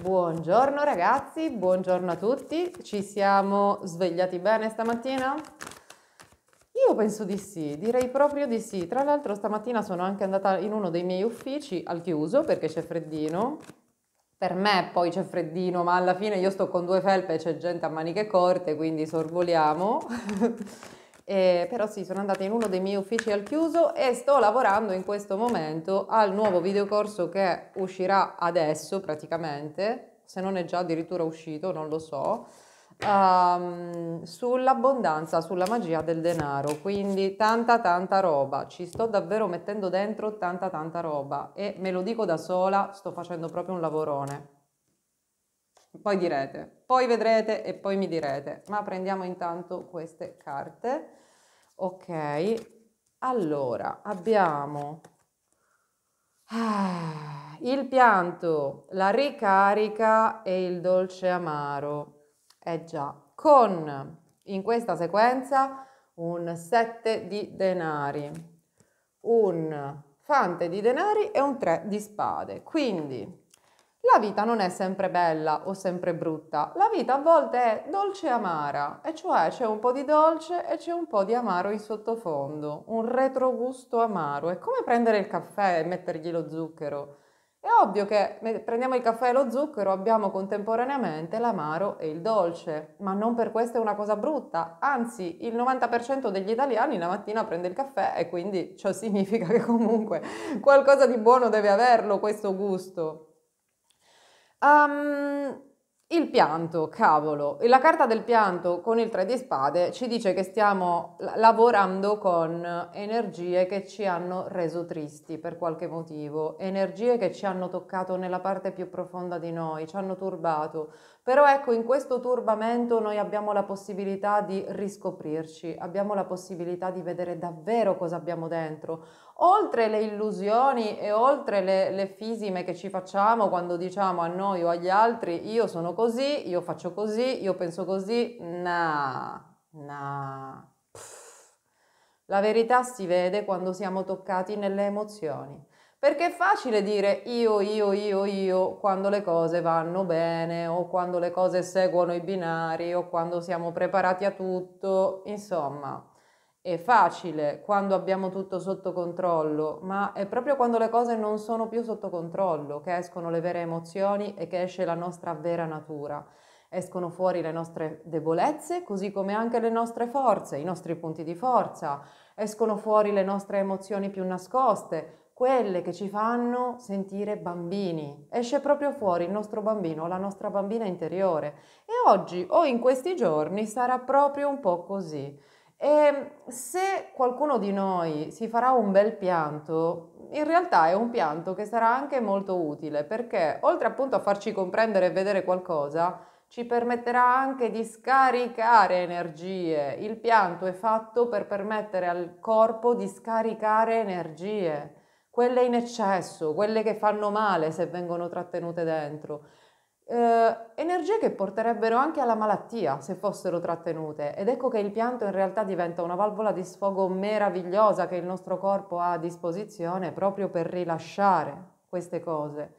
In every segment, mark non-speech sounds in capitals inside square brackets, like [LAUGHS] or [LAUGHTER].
Buongiorno ragazzi, buongiorno a tutti. Ci siamo svegliati bene stamattina? Io penso di sì, direi proprio di sì. Tra l'altro stamattina sono anche andata in uno dei miei uffici al chiuso perché c'è freddino. Per me poi c'è freddino, ma alla fine io sto con due felpe e c'è gente a maniche corte, quindi sorvoliamo. [LAUGHS] Eh, però sì, sono andata in uno dei miei uffici al chiuso e sto lavorando in questo momento al nuovo videocorso che uscirà adesso praticamente, se non è già addirittura uscito, non lo so, um, sull'abbondanza, sulla magia del denaro. Quindi tanta tanta roba, ci sto davvero mettendo dentro tanta tanta roba e me lo dico da sola, sto facendo proprio un lavorone. Poi direte, poi vedrete e poi mi direte, ma prendiamo intanto queste carte. Ok, allora abbiamo ah, il pianto, la ricarica e il dolce amaro. Eh già, con in questa sequenza un 7 di denari, un fante di denari e un 3 di spade. Quindi la vita non è sempre bella o sempre brutta, la vita a volte è dolce e amara, e cioè c'è un po' di dolce e c'è un po' di amaro in sottofondo, un retrogusto amaro. È come prendere il caffè e mettergli lo zucchero. È ovvio che prendiamo il caffè e lo zucchero, abbiamo contemporaneamente l'amaro e il dolce, ma non per questo è una cosa brutta, anzi il 90% degli italiani la mattina prende il caffè e quindi ciò significa che comunque qualcosa di buono deve averlo questo gusto. Um, il pianto, cavolo. La carta del pianto con il 3 di spade ci dice che stiamo lavorando con energie che ci hanno reso tristi per qualche motivo, energie che ci hanno toccato nella parte più profonda di noi, ci hanno turbato. Però ecco, in questo turbamento noi abbiamo la possibilità di riscoprirci, abbiamo la possibilità di vedere davvero cosa abbiamo dentro oltre le illusioni e oltre le, le, fisime che ci facciamo quando diciamo a noi o agli altri io sono così, io faccio così, io penso così, no, no. La verità si vede quando siamo toccati nelle emozioni. Perché è facile dire io, io, io, io quando le cose vanno bene o quando le cose seguono i binari o quando siamo preparati a tutto, insomma, è facile quando abbiamo tutto sotto controllo, ma è proprio quando le cose non sono più sotto controllo che escono le vere emozioni e che esce la nostra vera natura. Escono fuori le nostre debolezze, così come anche le nostre forze, i nostri punti di forza. Escono fuori le nostre emozioni più nascoste, quelle che ci fanno sentire bambini. Esce proprio fuori il nostro bambino, la nostra bambina interiore. E oggi o in questi giorni sarà proprio un po' così. E ehm, se qualcuno di noi si farà un bel pianto, in realtà è un pianto che sarà anche molto utile perché oltre appunto a farci comprendere e vedere qualcosa, ci permetterà anche di scaricare energie. Il pianto è fatto per permettere al corpo di scaricare energie, quelle in eccesso, quelle che fanno male se vengono trattenute dentro eh, energie che porterebbero anche alla malattia se fossero trattenute ed ecco che il pianto in realtà diventa una valvola di sfogo meravigliosa che il nostro corpo ha a disposizione proprio per rilasciare queste cose.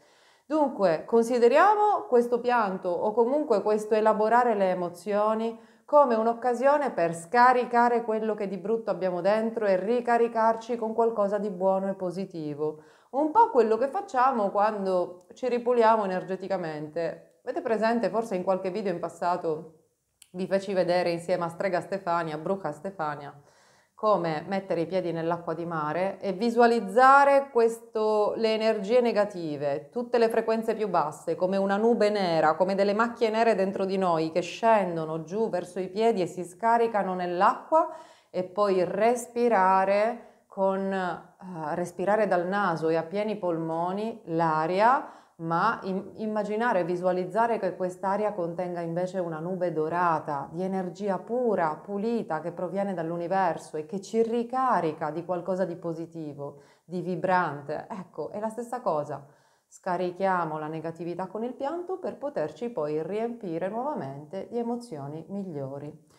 Dunque, consideriamo questo pianto o comunque questo elaborare le emozioni come un'occasione per scaricare quello che di brutto abbiamo dentro e ricaricarci con qualcosa di buono e positivo. Un po' quello che facciamo quando ci ripuliamo energeticamente. Avete presente, forse in qualche video in passato vi feci vedere insieme a Strega Stefania, Bruca Stefania, come mettere i piedi nell'acqua di mare e visualizzare questo, le energie negative, tutte le frequenze più basse, come una nube nera, come delle macchie nere dentro di noi che scendono giù verso i piedi e si scaricano nell'acqua e poi respirare con eh, respirare dal naso e a pieni polmoni l'aria, ma im- immaginare e visualizzare che quest'aria contenga invece una nube dorata di energia pura, pulita, che proviene dall'universo e che ci ricarica di qualcosa di positivo, di vibrante. Ecco, è la stessa cosa. Scarichiamo la negatività con il pianto per poterci poi riempire nuovamente di emozioni migliori.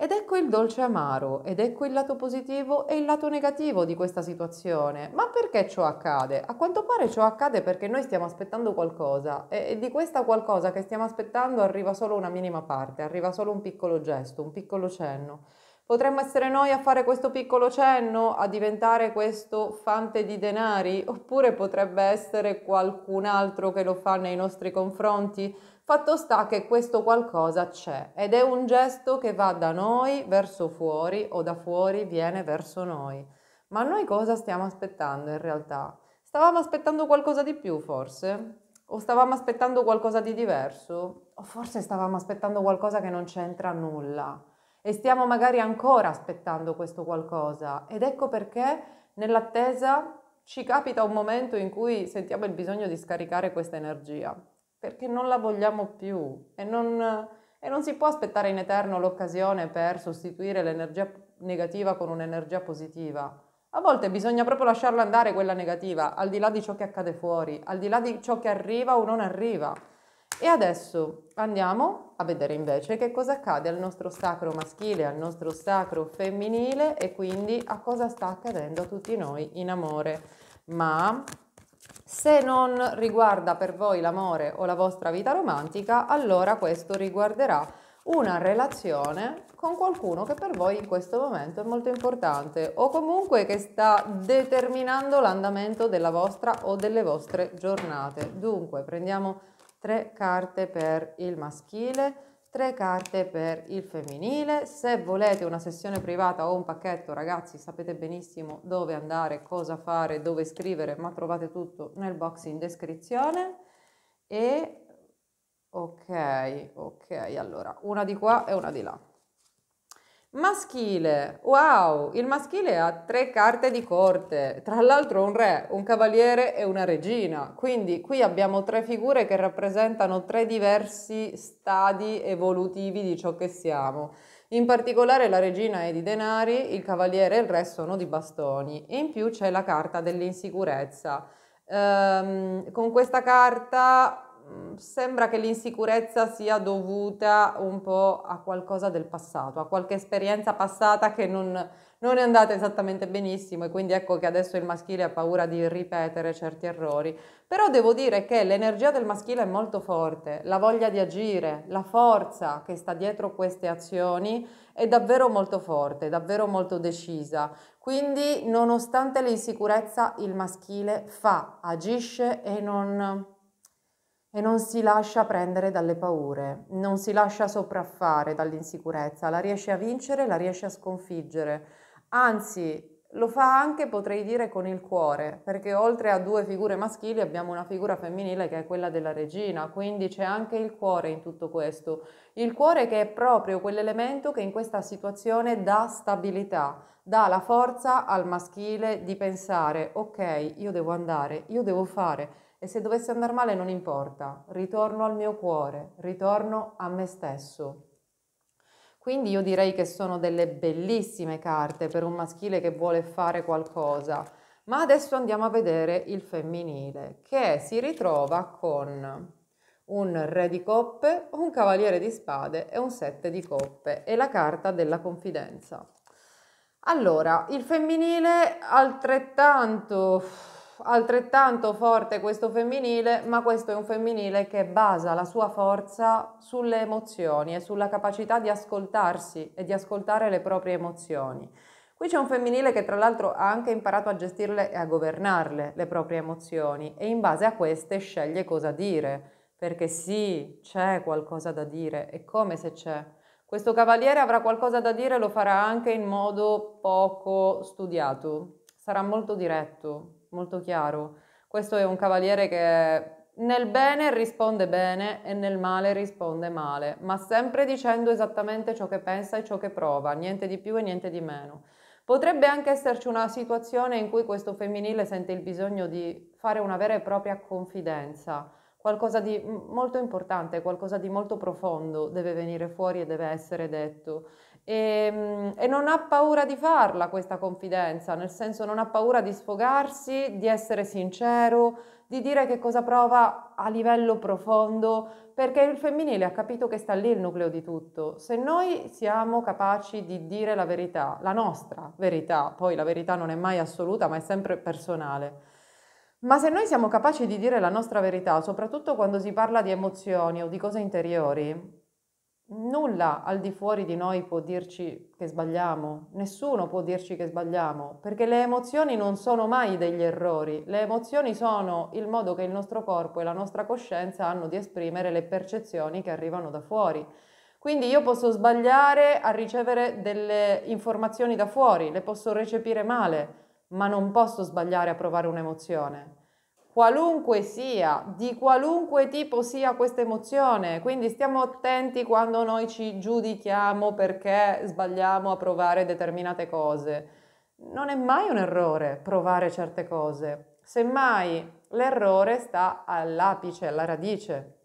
Ed ecco il dolce amaro, ed ecco il lato positivo e il lato negativo di questa situazione. Ma perché ciò accade? A quanto pare ciò accade perché noi stiamo aspettando qualcosa e, di questa qualcosa che stiamo aspettando arriva solo una minima parte, arriva solo un piccolo gesto, un piccolo cenno. Potremmo essere noi a fare questo piccolo cenno, a diventare questo fante di denari, oppure potrebbe essere qualcun altro che lo fa nei nostri confronti, Fatto sta che questo qualcosa c'è ed è un gesto che va da noi verso fuori o da fuori viene verso noi. Ma noi cosa stiamo aspettando in realtà? Stavamo aspettando qualcosa di più forse? O stavamo aspettando qualcosa di diverso? O forse stavamo aspettando qualcosa che non c'entra nulla? E stiamo magari ancora aspettando questo qualcosa. Ed ecco perché nell'attesa ci capita un momento in cui sentiamo il bisogno di scaricare questa energia perché non la vogliamo più e non, e non si può aspettare in eterno l'occasione per sostituire l'energia negativa con un'energia positiva. A volte bisogna proprio lasciarla andare quella negativa, al di là di ciò che accade fuori, al di là di ciò che arriva o non arriva. E adesso andiamo a vedere invece che cosa accade al nostro sacro maschile, al nostro sacro femminile e quindi a cosa sta accadendo a tutti noi in amore. Ma se non riguarda per voi l'amore o la vostra vita romantica, allora questo riguarderà una relazione con qualcuno che per voi in questo momento è molto importante o comunque che sta determinando l'andamento della vostra o delle vostre giornate. Dunque, prendiamo tre carte per il maschile tre carte per il femminile. Se volete una sessione privata o un pacchetto, ragazzi, sapete benissimo dove andare, cosa fare, dove scrivere, ma trovate tutto nel box in descrizione. E ok, ok, allora una di qua e una di là. Maschile, wow, il maschile ha tre carte di corte, tra l'altro un re, un cavaliere e una regina, quindi qui abbiamo tre figure che rappresentano tre diversi stadi evolutivi di ciò che siamo. In particolare la regina è di denari, il cavaliere e il re sono di bastoni e in più c'è la carta dell'insicurezza. Ehm, con questa carta Mm, sembra che l'insicurezza sia dovuta un po' a qualcosa del passato, a qualche esperienza passata che non, non è andata esattamente benissimo e quindi ecco che adesso il maschile ha paura di ripetere certi errori. Però devo dire che l'energia del maschile è molto forte, la voglia di agire, la forza che sta dietro queste azioni è davvero molto forte, davvero molto decisa. Quindi nonostante l'insicurezza il maschile fa, agisce e non e non si lascia prendere dalle paure, non si lascia sopraffare dall'insicurezza, la riesce a vincere, la riesce a sconfiggere, anzi lo fa anche potrei dire con il cuore, perché oltre a due figure maschili abbiamo una figura femminile che è quella della regina, quindi c'è anche il cuore in tutto questo, il cuore che è proprio quell'elemento che in questa situazione dà stabilità, dà la forza al maschile di pensare ok, io devo andare, io devo fare e se dovesse andare male non importa, ritorno al mio cuore, ritorno a me stesso. Quindi io direi che sono delle bellissime carte per un maschile che vuole fare qualcosa. Ma adesso andiamo a vedere il femminile che si ritrova con un re di coppe, un cavaliere di spade e un sette di coppe e la carta della confidenza. Allora, il femminile altrettanto altrettanto forte questo femminile, ma questo è un femminile che basa la sua forza sulle emozioni e sulla capacità di ascoltarsi e di ascoltare le proprie emozioni. Qui c'è un femminile che tra l'altro ha anche imparato a gestirle e a governarle le proprie emozioni e in base a queste sceglie cosa dire, perché sì, c'è qualcosa da dire, e come se c'è. Questo cavaliere avrà qualcosa da dire, lo farà anche in modo poco studiato, sarà molto diretto, molto chiaro. Questo è un cavaliere che nel bene risponde bene e nel male risponde male, ma sempre dicendo esattamente ciò che pensa e ciò che prova, niente di più e niente di meno. Potrebbe anche esserci una situazione in cui questo femminile sente il bisogno di fare una vera e propria confidenza, qualcosa di molto importante, qualcosa di molto profondo deve venire fuori e deve essere detto. E, ehm, e, non ha paura di farla questa confidenza, nel senso non ha paura di sfogarsi, di essere sincero, di dire che cosa prova a livello profondo, perché il femminile ha capito che sta lì il nucleo di tutto. Se noi siamo capaci di dire la verità, la nostra verità, poi la verità non è mai assoluta, ma è sempre personale. Ma se noi siamo capaci di dire la nostra verità, soprattutto quando si parla di emozioni o di cose interiori, Nulla al di fuori di noi può dirci che sbagliamo, nessuno può dirci che sbagliamo, perché le emozioni non sono mai degli errori, le emozioni sono il modo che il nostro corpo e la nostra coscienza hanno di esprimere le percezioni che arrivano da fuori. Quindi io posso sbagliare a ricevere delle informazioni da fuori, le posso recepire male, ma non posso sbagliare a provare un'emozione qualunque sia, di qualunque tipo sia questa emozione. Quindi stiamo attenti quando noi ci giudichiamo perché sbagliamo a provare determinate cose. Non è mai un errore provare certe cose, semmai l'errore sta all'apice, alla radice,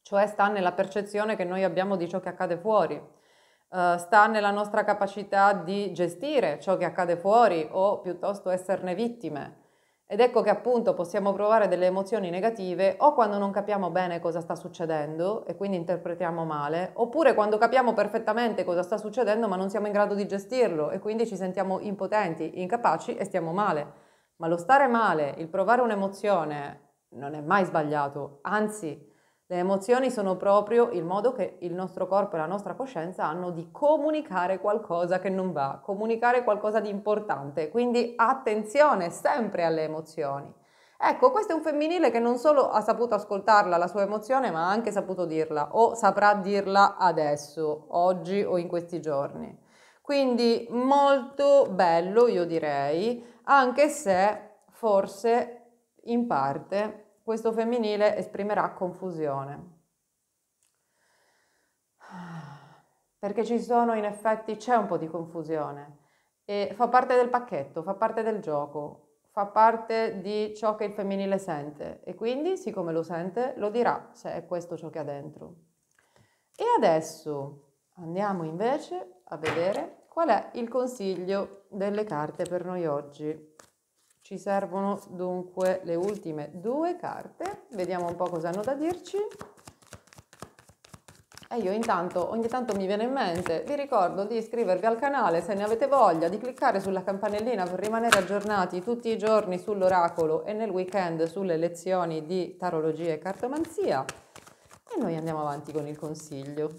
cioè sta nella percezione che noi abbiamo di ciò che accade fuori. Uh, sta nella nostra capacità di gestire ciò che accade fuori o piuttosto esserne vittime ed ecco che appunto possiamo provare delle emozioni negative o quando non capiamo bene cosa sta succedendo e quindi interpretiamo male, oppure quando capiamo perfettamente cosa sta succedendo ma non siamo in grado di gestirlo e quindi ci sentiamo impotenti, incapaci e stiamo male. Ma lo stare male, il provare un'emozione non è mai sbagliato, anzi le emozioni sono proprio il modo che il nostro corpo e la nostra coscienza hanno di comunicare qualcosa che non va, comunicare qualcosa di importante, quindi attenzione sempre alle emozioni. Ecco, questo è un femminile che non solo ha saputo ascoltarla la sua emozione, ma ha anche saputo dirla o saprà dirla adesso, oggi o in questi giorni. Quindi molto bello, io direi, anche se forse in parte questo femminile esprimerà confusione. Perché ci sono, in effetti, c'è un po' di confusione e fa parte del pacchetto, fa parte del gioco, fa parte di ciò che il femminile sente e quindi, siccome lo sente, lo dirà se è questo ciò che ha dentro. E adesso andiamo invece a vedere qual è il consiglio delle carte per noi oggi. Ci servono dunque le ultime due carte, vediamo un po' cosa hanno da dirci. E io intanto, ogni tanto mi viene in mente, vi ricordo di iscrivervi al canale se ne avete voglia, di cliccare sulla campanellina per rimanere aggiornati tutti i giorni sull'oracolo e nel weekend sulle lezioni di tarologia e cartomanzia. E noi andiamo avanti con il consiglio.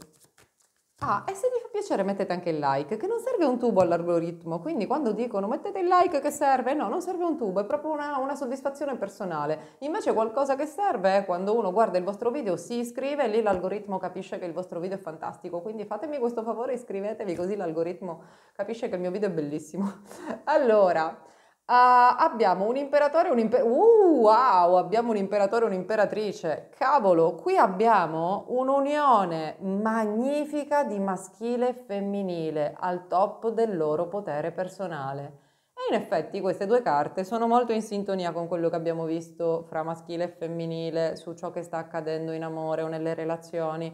Ah, e se vi fa piacere mettete anche il like, che non serve un tubo all'algoritmo, quindi quando dicono mettete il like che serve, no, non serve un tubo, è proprio una, una, soddisfazione personale. Invece qualcosa che serve è quando uno guarda il vostro video, si iscrive e lì l'algoritmo capisce che il vostro video è fantastico, quindi fatemi questo favore, iscrivetevi così l'algoritmo capisce che il mio video è bellissimo. [LAUGHS] allora... Uh, abbiamo un imperatore e un'imperatrice. Uh, wow, abbiamo un imperatore e un'imperatrice. Cavolo, qui abbiamo un'unione magnifica di maschile e femminile al top del loro potere personale. E in effetti queste due carte sono molto in sintonia con quello che abbiamo visto fra maschile e femminile su ciò che sta accadendo in amore o nelle relazioni.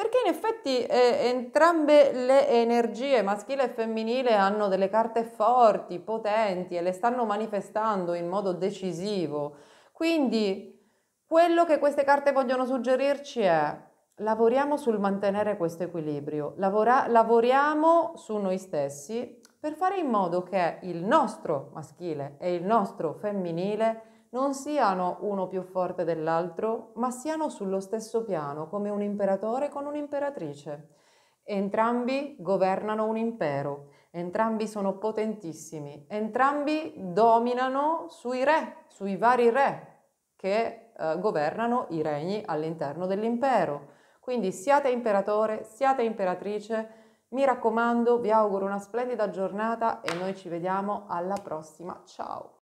Perché in effetti eh, entrambe le energie, maschile e femminile, hanno delle carte forti, potenti e le stanno manifestando in modo decisivo. Quindi quello che queste carte vogliono suggerirci è lavoriamo sul mantenere questo equilibrio, lavora, lavoriamo su noi stessi per fare in modo che il nostro maschile e il nostro femminile non siano uno più forte dell'altro, ma siano sullo stesso piano, come un imperatore con un'imperatrice. Entrambi governano un impero, entrambi sono potentissimi, entrambi dominano sui re, sui vari re che eh, governano i regni all'interno dell'impero. Quindi siate imperatore, siate imperatrice, mi raccomando, vi auguro una splendida giornata e noi ci vediamo alla prossima. Ciao!